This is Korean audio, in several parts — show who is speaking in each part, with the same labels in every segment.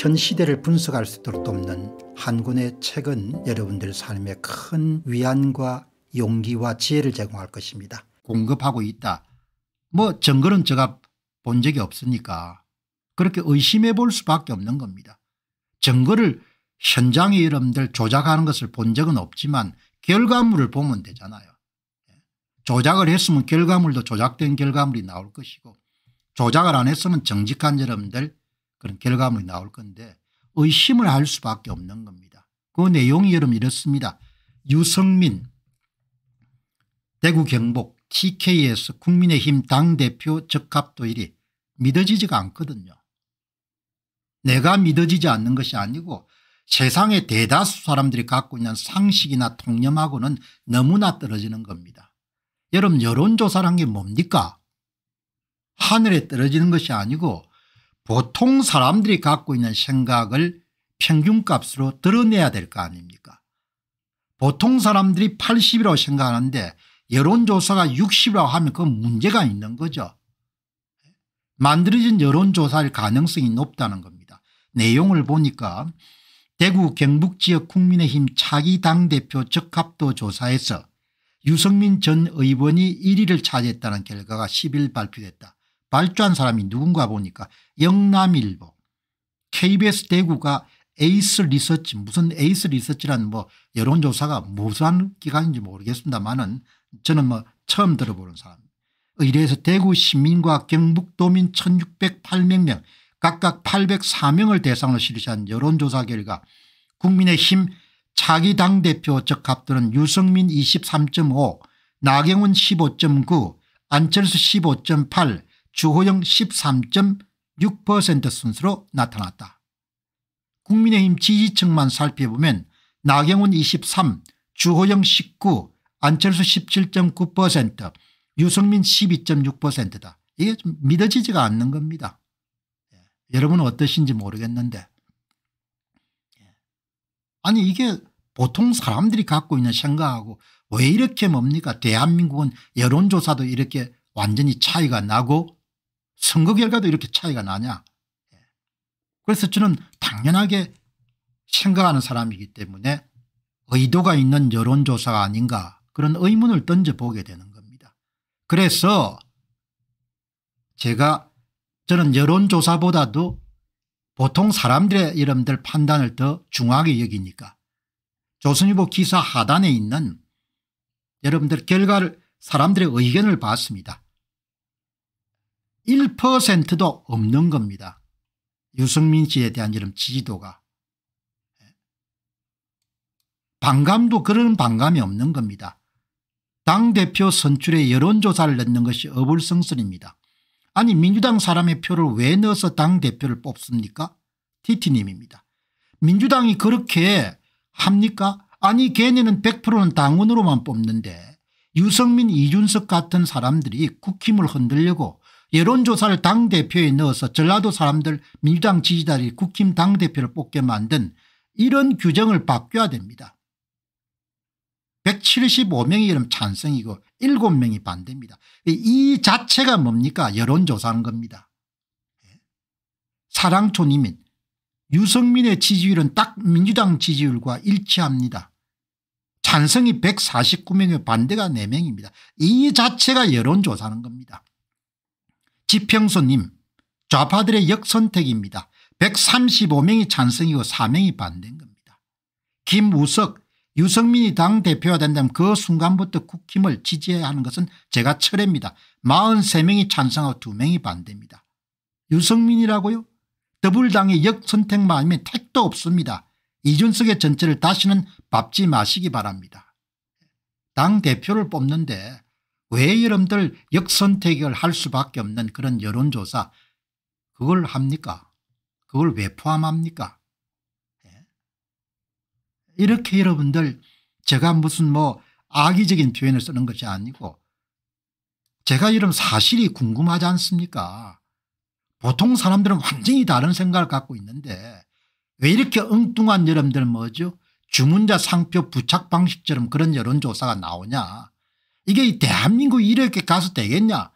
Speaker 1: 현 시대를 분석할 수 있도록 돕는 한군의 책은 여러분들 삶에 큰 위안과 용기와 지혜를 제공할 것입니다. 공급하고 있다. 뭐 정글은 제가 본 적이 없으니까 그렇게 의심해 볼 수밖에 없는 겁니다. 정글을 현장에 여러분들 조작하는 것을 본 적은 없지만 결과물을 보면 되잖아요. 예. 조작을 했으면 결과물도 조작된 결과물이 나올 것이고 조작을 안 했으면 정직한 여러분들 그런 결과물이 나올 건데 의심을 할 수밖에 없는 겁니다. 그 내용이 여러분 이렇습니다. 유성민 대구 경북 TK에서 국민의힘 당대표 적합도 일이 믿어지지가 않거든요. 내가 믿어지지 않는 것이 아니고 세상의 대다수 사람들이 갖고 있는 상식이나 통념하고는 너무나 떨어지는 겁니다. 여러분 여론조사란 게 뭡니까? 하늘에 떨어지는 것이 아니고 보통 사람들이 갖고 있는 생각을 평균값으로 드러내야 될 거 아닙니까 보통 사람들이 80이라고 생각하는데 여론조사가 60이라고 하면 그건 문제가 있는 거죠. 만들어진 여론조사일 가능성이 높다는 겁니다. 내용을 보니까 대구 경북 지역 국민의힘 차기 당대표 적합도 조사에서 유성민전 의원이 1위를 차지했다는 결과가 10일 발표됐다. 발주한 사람이 누군가 보니까 영남일보 KBS 대구가 에이스 리서치 무슨 에이스 리서치라는뭐 여론조사가 무슨 기관인지 모르겠습니다만은 저는 뭐 처음 들어보는 사람 의뢰에서 대구 시민과 경북도민 1608명 명 각각 804명을 대상으로 실시한 여론조사 결과 국민의힘 차기 당대표 적합도는 유승민 23.5 나경원 15.9 안철수 15.8 주호영 13.6% 순으로 나타났다. 국민의힘 지지층만 살펴보면 나경원 23, 주호영 19, 안철수 17.9%, 유승민 12.6%다. 이게 좀 믿어지지가 않는 겁니다. 예. 여러분 어떠신지 모르겠는데 예. 아니 이게 보통 사람들이 갖고 있는 생각하고 왜 이렇게 뭡니까 대한민국은 여론조사도 이렇게 완전히 차이가 나고 선거 결과도 이렇게 차이가 나냐. 예. 그래서 저는 당연하게 생각하는 사람이기 때문에 의도가 있는 여론조사가 아닌가 그런 의문을 던져보게 되는 겁니다. 그래서 제가 저는 여론조사보다도 보통 사람들의 여러분들 판단을 더 중하게 여기니까 조선일보 기사 하단에 있는 여러분들 결과를 사람들의 의견을 봤습니다. 1%도 없는 겁니다. 유승민 씨에 대한 이런 지지도가. 반감도 그런 반감이 없는 겁니다. 당대표 선출에 여론조사를 넣는 것이 어불성설입니다. 아니 민주당 사람의 표를 왜 넣어서 당대표를 뽑습니까? 티티님입니다. 민주당이 그렇게 합니까? 아니 걔네는 100%는 당원으로만 뽑는데 유성민 이준석 같은 사람들이 국힘을 흔들려고 여론조사를 당대표에 넣어서 전라도 사람들 민주당 지지자들이 국힘 당대표를 뽑게 만든 이런 규정을 바뀌어야 됩니다. 175명이 그럼 찬성이고 7명이 반대입니다. 이 자체가 뭡니까 여론조사한 겁니다. 예. 사랑촌 이민 유승민의 지지율은 딱 민주당 지지율과 일치합니다. 찬성이 149명에 반대가 4명입니다. 이 자체가 여론조사하는 겁니다. 지평선님 좌파들의 역선택입니다. 135명이 찬성이고 4명이 반대인 겁니다. 김우석 유성민이 당대표가 된다면 그 순간부터 국힘을 지지해야 하는 것은 제가 철회입니다. 43명이 찬성하고 2명이 반대입니다. 유성민이라고요 더불당의 역선택만 아니 택도 없습니다. 이준석의 전체를 다시는 밟지 마시기 바랍니다. 당대표를 뽑는데 왜 여러분들 역선택을 할 수밖에 없는 그런 여론조사 그걸 합니까? 그걸 왜 포함합니까? 예? 이렇게 여러분들 제가 무슨 뭐 악의적인 표현을 쓰는 것이 아니고 제가 이런 사실이 궁금하지 않습니까? 보통 사람들은 완전히 다른 생각을 갖고 있는데 왜 이렇게 엉뚱한 여러분들 뭐죠? 주문자 상표 부착 방식처럼 그런 여론조사가 나오냐. 이게 대한민국 이렇게 가서 되겠냐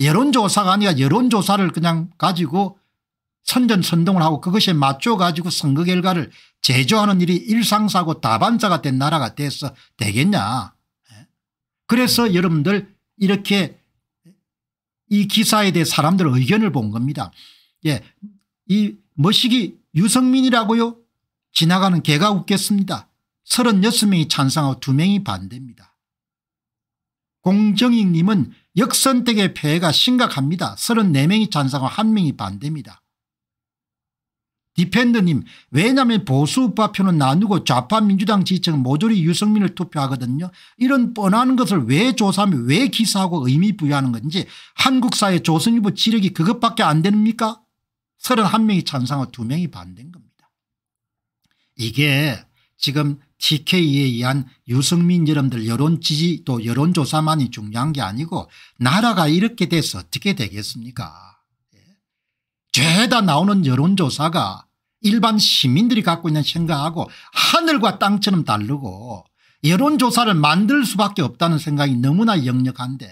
Speaker 1: 여론조사가 아니라 여론조사를 그냥 가지고 선전선동을 하고 그것에 맞춰가지고 선거 결과를 제조하는 일이 일상사고 다반사가 된 나라가 돼서 되겠냐 예? 그래서 여러분들 이렇게 이 기사에 대해 사람들 의견을 본 겁니다. 예, 이 머시기 유성민이라고요? 지나가는 개가 웃겠습니다. 36명이 찬성하고 2명이 반대입니다. 공정익님은 역선택의 폐해가 심각합니다. 34명이 찬성하고 1명이 반대입니다. 디펜드님 왜냐하면 보수 우파표는 나누고 좌파 민주당 지지층 모조리 유승민을 투표하거든요. 이런 뻔한 것을 왜 조사하며 왜 기사하고 의미 부여하는 건지 한국 사회 조선일보 지력이 그것밖에 안 됩니까? 31명이 찬성하고 2명이 반대인 겁니다. 이게 지금 TK에 의한 유승민 여러분들 여론 지지 도 여론조사만이 중요한 게 아니고 나라가 이렇게 돼서 어떻게 되겠습니까 예. 죄다 나오는 여론조사가 일반 시민들이 갖고 있는 생각하고 하늘과 땅처럼 다르고 여론조사를 만들 수밖에 없다는 생각이 너무나 역력한데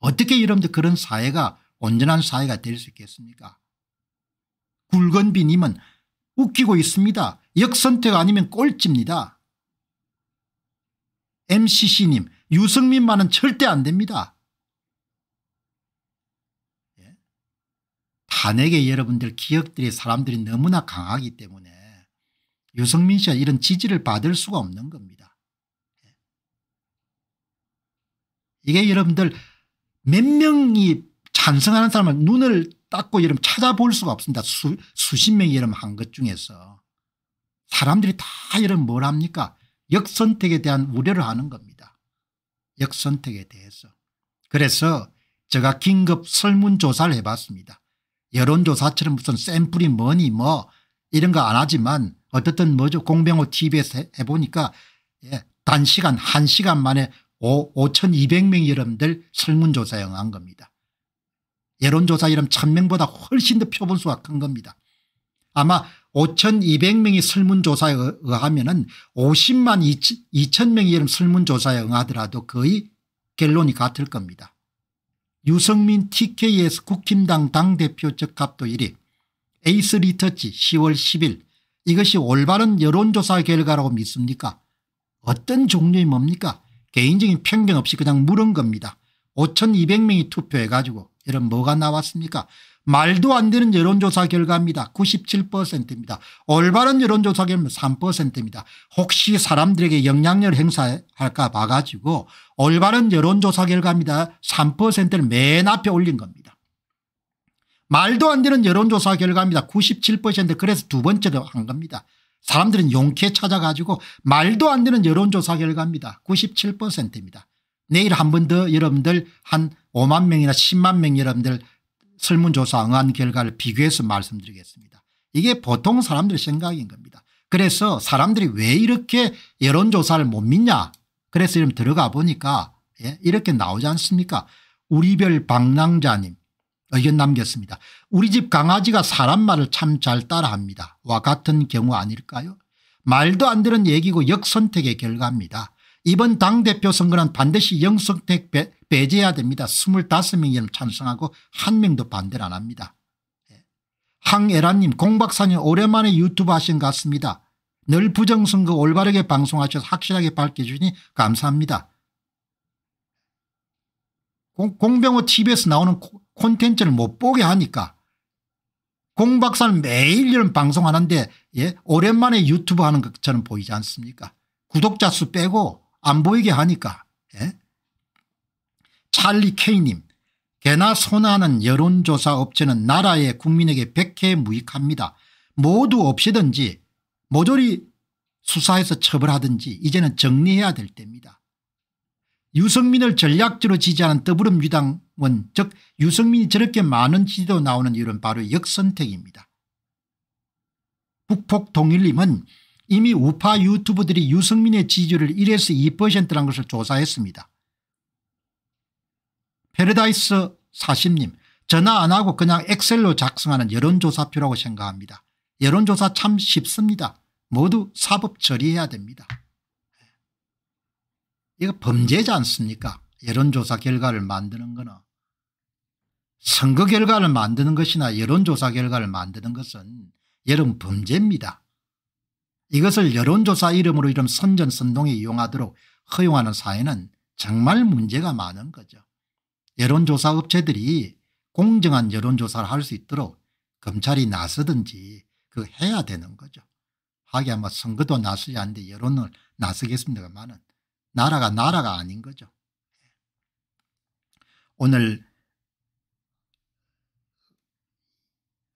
Speaker 1: 어떻게 여러분들 그런 사회가 온전한 사회가 될 수 있겠습니까 굵은비님은 웃기고 있습니다. 역선택 아니면 꼴찌입니다. MCC님 유승민만은 절대 안 됩니다. 탄핵에 예. 여러분들 기억들이 사람들이 너무나 강하기 때문에 유승민 씨가 이런 지지를 받을 수가 없는 겁니다. 예. 이게 여러분들 몇 명이 찬성하는 사람을 눈을 닦고 여러분 찾아볼 수가 없습니다. 수, 수십 명이 여러분 한 것 중에서. 사람들이 다 여러분 뭘 합니까? 역선택에 대한 우려를 하는 겁니다. 역선택에 대해서. 그래서 제가 긴급 설문조사를 해봤습니다. 여론조사처럼 무슨 샘플이 뭐니 뭐 이런 거 안 하지만 어떻든 뭐죠 공병호 TV에서 해보니까 예, 단시간 1시간 만에 5, 5,200명 여러분들 설문조사영한 겁니다. 여론조사 이름 1000명보다 훨씬 더 표본수가 큰 겁니다. 아마 5,200명이 설문조사에 의하면 은 50만 2천명이 이런 설문조사에 응하더라도 거의 결론이 같을 겁니다. 유성민 t k 에 국힘당 당대표 적합도 1위 에이스 리터치 10월 10일 이것이 올바른 여론조사 결과라고 믿습니까 어떤 종류의 뭡니까 개인적인 편견 없이 그냥 물은 겁니다. 5,200명이 투표해가지고 이런 뭐가 나왔습니까 말도 안 되는 여론조사 결과입니다. 97%입니다. 올바른 여론조사 결과 3%입니다. 혹시 사람들에게 영향력 행사할까 봐가지고 올바른 여론조사 결과입니다. 3%를 맨 앞에 올린 겁니다. 말도 안 되는 여론조사 결과입니다. 97% 그래서 두 번째로 한 겁니다. 사람들은 용케 찾아가지고 말도 안 되는 여론조사 결과입니다. 97%입니다. 내일 한 번 더 여러분들 한 5만 명이나 10만 명 여러분들 설문조사 응한 결과를 비교해서 말씀드리겠습니다. 이게 보통 사람들의 생각인 겁니다. 그래서 사람들이 왜 이렇게 여론조사를 못 믿냐 그래서 이름 들어가 보니까 예? 이렇게 나오지 않습니까 우리별 방랑자님 의견 남겼습니다. 우리 집 강아지가 사람 말을 참 잘 따라합니다. 와 같은 경우 아닐까요 말도 안 되는 얘기고 역선택의 결과입니다. 이번 당대표 선거는 반드시 영선택 배제해야 됩니다. 25명이면 찬성하고 한 명도 반대를 안 합니다. 항애란님 예. 공박사님 오랜만에 유튜브 하신 것 같습니다. 늘 부정선거 올바르게 방송하셔서 확실하게 밝혀주니 감사합니다. 공, 병호 TV에서 나오는 콘텐츠를 못 보게 하니까 공박사는 매일 이런 방송하는데 예? 오랜만에 유튜브 하는 것처럼 보이지 않습니까 구독자 수 빼고 안 보이게 하니까 예? 찰리 케이님 개나 소나는 여론조사 업체는 나라의 국민에게 백해 무익합니다. 모두 없이든지 모조리 수사해서 처벌하든지 이제는 정리해야 될 때입니다. 유승민을 전략지로 지지하는 더불어민주당은 즉 유승민이 저렇게 많은 지지도 나오는 이유는 바로 역선택입니다. 북폭동일님은 이미 우파 유튜브들이 유승민의 지지율을 1에서 2%라는 것을 조사했습니다. 페르다이스 사십님 전화 안 하고 그냥 엑셀로 작성하는 여론조사표라고 생각합니다. 여론조사 참 쉽습니다. 모두 사법 처리해야 됩니다. 예. 이거 범죄지 않습니까? 여론조사 결과를 만드는 거는 선거 결과를 만드는 것이나 여론조사 결과를 만드는 것은 여론 범죄입니다. 이것을 여론조사 이름으로 이런 선전선동에 이용하도록 허용하는 사회는 정말 문제가 많은 거죠. 여론조사 업체들이 공정한 여론조사를 할 수 있도록 검찰이 나서든지 그 해야 되는 거죠. 하기 아마 선거도 나서지 않는데 여론을 나서겠습니다만은 나라가 나라가 아닌 거죠. 오늘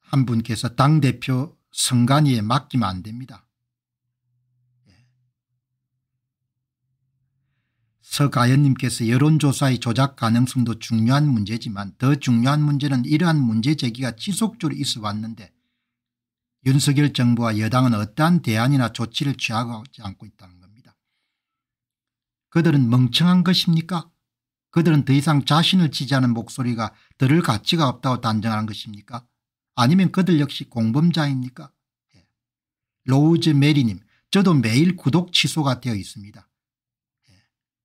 Speaker 1: 한 분께서 당대표 선관위에 맡기면 안 됩니다. 서가연님께서 여론조사의 조작 가능성도 중요한 문제지만 더 중요한 문제는 이러한 문제 제기가 지속적으로 있어 왔는데 윤석열 정부와 여당은 어떠한 대안이나 조치를 취하지 않고 있다는 겁니다. 그들은 멍청한 것입니까? 그들은 더 이상 자신을 지지하는 목소리가 들을 가치가 없다고 단정한 것입니까? 아니면 그들 역시 공범자입니까? 예. 로우즈 메리님 저도 매일 구독 취소가 되어 있습니다.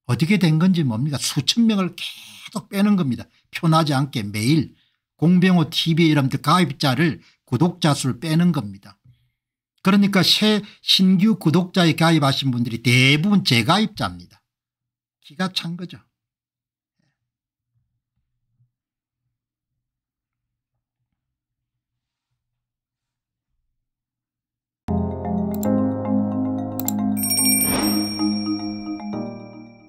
Speaker 1: 어떻게 된 건지 뭡니까 수천 명을 계속 빼는 겁니다. 편하지 않게 매일 공병호 tv 여러분들 그 가입자를 구독자 수를 빼는 겁니다. 그러니까 새 신규 구독자에 가입하신 분들이 대부분 재가입자입니다. 기가 찬 거죠.